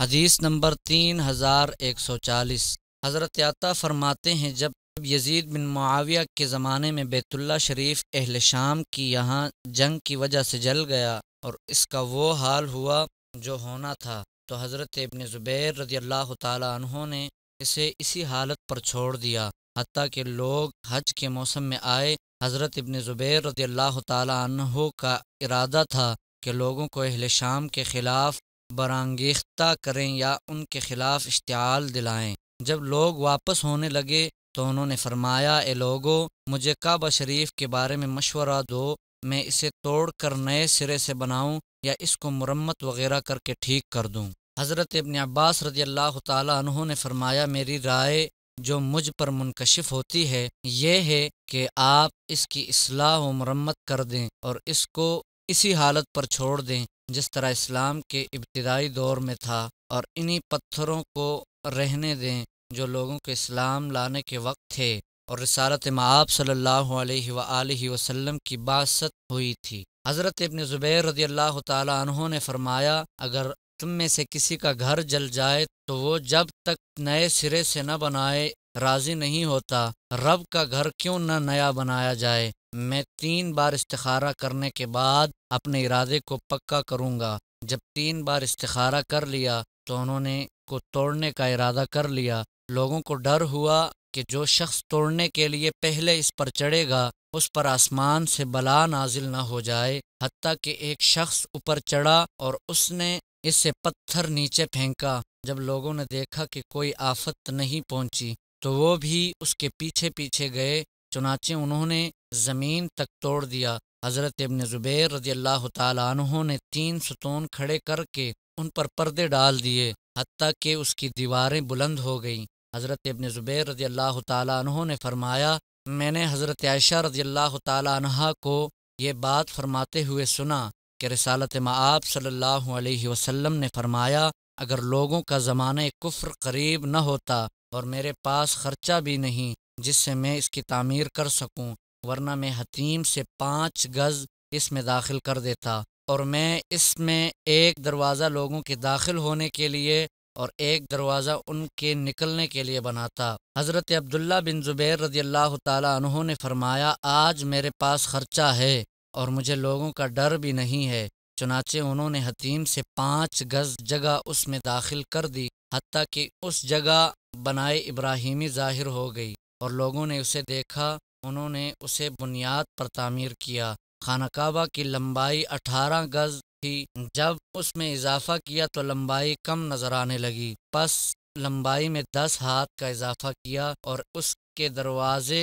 हदीस नंबर तीन हज़ार एक सौ चालीस हज़रत याता फरमाते हैं जब यजीद बिन मुआविया के ज़माने में बैतुल्ला शरीफ अहल शाम की यहाँ जंग की वजह से जल गया और इसका वो हाल हुआ जो होना था तो हज़रत इबन ज़ुबैर रदी अल्लाह तहों ने इसे इसी हालत पर छोड़ दिया हती कि लोग हज के मौसम में आए हज़रत इबन ज़ुबैर रदी अल्लाह तहों का इरादा था कि लोगों को अहल शाम के ख़िलाफ़ बरंगेख्ता करें या उनके खिलाफ इश्तियाल दिलाएं जब लोग वापस होने लगे तो उन्होंने फरमाया ए लोगो मुझे काबा शरीफ के बारे में मशवरा दो मैं इसे तोड़ कर नए सिरे से बनाऊं या इसको मुरम्मत वगैरह करके ठीक कर दूं हज़रत इब्न अब्बास रजी अल्लाह तहों ने फरमाया मेरी राय जो मुझ पर मुनकशिफ होती है ये है कि आप इसकी असलाह व मरम्मत कर दें और इसको इसी हालत पर छोड़ दें जिस तरह इस्लाम के इब्तदाई दौर में था और इन्हीं पत्थरों को रहने दें जो लोगों के इस्लाम लाने के वक्त थे और रसारत माब सल्ला वसम की बासत हुई थी हज़रत इबन ज़ुबैर रदी अल्लाह तहों ने फरमाया अगर तुम में से किसी का घर जल जाए तो वो जब तक नए सिरे से न बनाए राज़ी नहीं होता रब का घर क्यों न नया बनाया जाए मैं तीन बार इस्तारा करने के बाद अपने इरादे को पक्का करूँगा जब तीन बार इस्तारा कर लिया तो उन्होंने को तोड़ने का इरादा कर लिया लोगों को डर हुआ कि जो शख्स तोड़ने के लिए पहले इस पर चढ़ेगा उस पर आसमान से बला नाजिल न हो जाए हती कि एक शख्स ऊपर चढ़ा और उसने इससे पत्थर नीचे फेंका जब लोगों ने देखा कि कोई आफत नहीं पहुंची तो वो भी उसके पीछे पीछे गए चुनाचे उन्होंने ज़मीन तक तोड़ दिया हज़रत इबन ज़ुबैर रजी अल्लाह तहों ने तीन सतून खड़े करके उन पर पर्दे डाल दिए हती कि उसकी दीवारें बुलंद हो गईं हज़रत इबन ज़ुबैर रजी अल्लाह तहों ने फरमाया मैंने हज़रत आयशा रजी अल्लाह तहा को ये बात फरमाते हुए सुना कि रसालत मआब सल्लल्लाहु अलैहि वसल्लम ने फरमाया अगर लोगों का ज़माना कुफ्र करीब न होता और मेरे पास ख़र्चा भी नहीं जिससे मैं इसकी तामीर कर सकूं वरना मैं हतीम से पाँच गज़ इसमें दाखिल कर देता और मैं इसमें एक दरवाज़ा लोगों के दाखिल होने के लिए और एक दरवाज़ा उनके निकलने के लिए बनाता हज़रत अब्दुल्ला बिन ज़ुबैर रजी अल्लाह तहों ने फरमाया आज मेरे पास ख़र्चा है और मुझे लोगों का डर भी नहीं है चुनाचे उन्होंने हतीम से पाँच गज़ जगह उसमें दाखिल कर दी हती कि उस जगह बनाए इब्राहिमी ज़ाहिर हो गई और लोगों ने उसे देखा उन्होंने उसे बुनियाद पर तामीर किया खाना काबा की लंबाई 18 गज थी जब उसमें इजाफा किया तो लंबाई कम नजर आने लगी बस लंबाई में 10 हाथ का इजाफा किया और उसके दरवाजे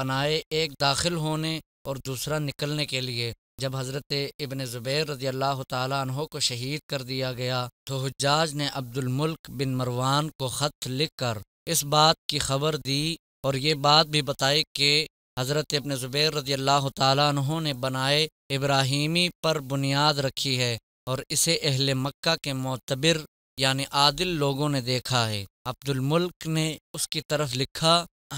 बनाए एक दाखिल होने और दूसरा निकलने के लिए जब हज़रत इबन ज़ुबैर रजी अल्लाह तहो को शहीद कर दिया गया तो हजाज ने अब्दुलमल्क बिन मरवान को ख़त लिख कर इस बात की खबर दी और ये बात भी बताई कि हज़रत अपने ज़ुबैर रजी अल्लाह तहों ने बनाए इब्राहिमी पर बुनियाद रखी है और इसे अहल मक्का के मतबर यानि आदिल लोगों ने देखा है अब्दुलमल्क ने उसकी तरफ लिखा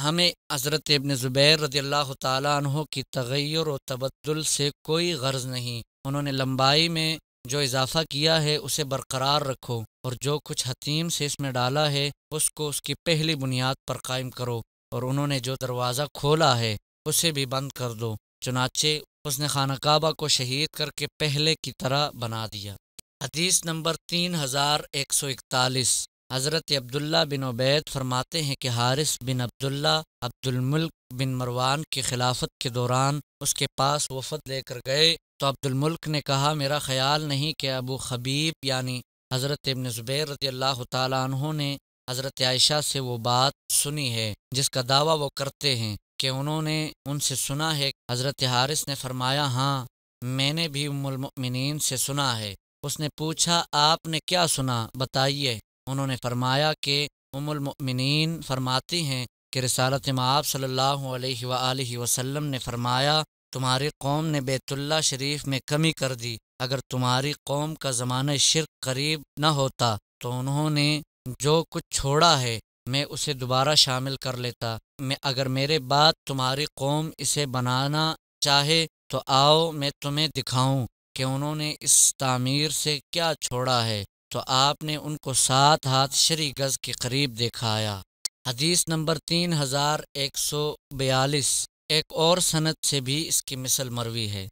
हमें हज़रत अबन ज़ुबैर रजी अल्लाह तहों की तगैर व तबदल से कोई गर्ज नहीं उन्होंने लंबाई में जो इजाफा किया है उसे बरकरार रखो और जो कुछ हतीम से इसमें डाला है उसको उसकी पहली बुनियाद पर कायम करो और उन्होंने जो दरवाज़ा खोला है उसे भी बंद कर दो चुनाचे उसने खाना काबा को शहीद करके पहले की तरह बना दिया हदीस नंबर तीन हजार एक सौ इकतालीस हज़रत अब्दुल्ला बिन उबैद फरमाते हैं कि हारिस बिन अब्दुल्ला अब्दुलमल्क बिन मरवान की खिलाफत के दौरान उसके पास वफद लेकर गए तो अब्दुलमल्क ने कहा मेरा ख्याल नहीं कि अबू खबीब यानी हज़रत इबन ज़ुबैर रजी अल्लाह तहों ने हज़रत आयशा से वो बात सुनी है जिसका दावा वो करते हैं कि उन्होंने उनसे सुना है हज़रत हारिस ने फरमाया हाँ मैंने भी उमिन से सुना है उसने पूछा आपने क्या सुना बताइए उन्होंने फरमाया कि उमिन फरमाती हैं कि रसालत माब सल्लल्लाहु अलैहि ने फरमाया तुम्हारी कौम ने बेतुल्ला शरीफ में कमी कर दी अगर तुम्हारी कौम का ज़माना शिरक करीब न होता तो उन्होंने जो कुछ छोड़ा है मैं उसे दोबारा शामिल कर लेता मैं अगर मेरे बाद तुम्हारी कौम इसे बनाना चाहे तो आओ मैं तुम्हें दिखाऊं कि उन्होंने इस तामीर से क्या छोड़ा है तो आपने उनको सात हाथ शरी गज के करीब दिखाया हदीस नंबर तीन हजार एक सौ बयालीस एक और सनत से भी इसकी मिसल मरवी है